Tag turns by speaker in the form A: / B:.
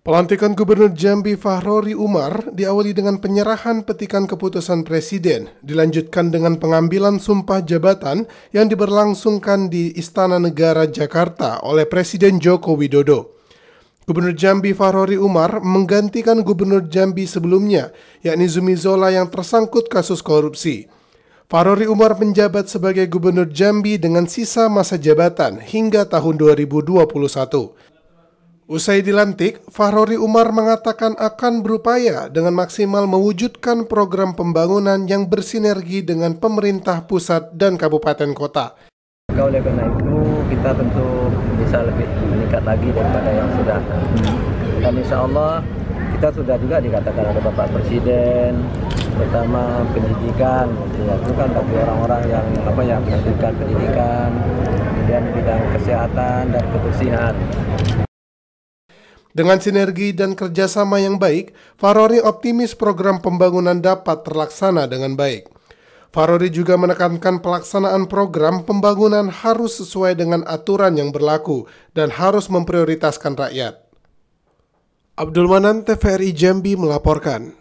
A: Pelantikan Gubernur Jambi Fahrori Umar diawali dengan penyerahan petikan keputusan Presiden, dilanjutkan dengan pengambilan sumpah jabatan yang diberlangsungkan di Istana Negara Jakarta oleh Presiden Joko Widodo. Gubernur Jambi Fahrori Umar menggantikan Gubernur Jambi sebelumnya, yakni Zumi Zola yang tersangkut kasus korupsi. Fahrori Umar menjabat sebagai Gubernur Jambi dengan sisa masa jabatan hingga tahun 2021. Usai dilantik, Fahrori Umar mengatakan akan berupaya dengan maksimal mewujudkan program pembangunan yang bersinergi dengan pemerintah pusat dan kabupaten kota.
B: Oleh karena itu, kita tentu bisa lebih meningkat lagi daripada yang sudah. Dan insya Allah, kita sudah juga dikatakan oleh Bapak Presiden, pertama pendidikan, ya, itu kan bagi orang-orang yang apa yang pendidikan pendidikan,
A: kemudian bidang kesehatan dan kebersihan. Dengan sinergi dan kerjasama yang baik, Farori optimis program pembangunan dapat terlaksana dengan baik. Farori juga menekankan pelaksanaan program pembangunan harus sesuai dengan aturan yang berlaku dan harus memprioritaskan rakyat. Abdul Manan TVRI Jambi melaporkan.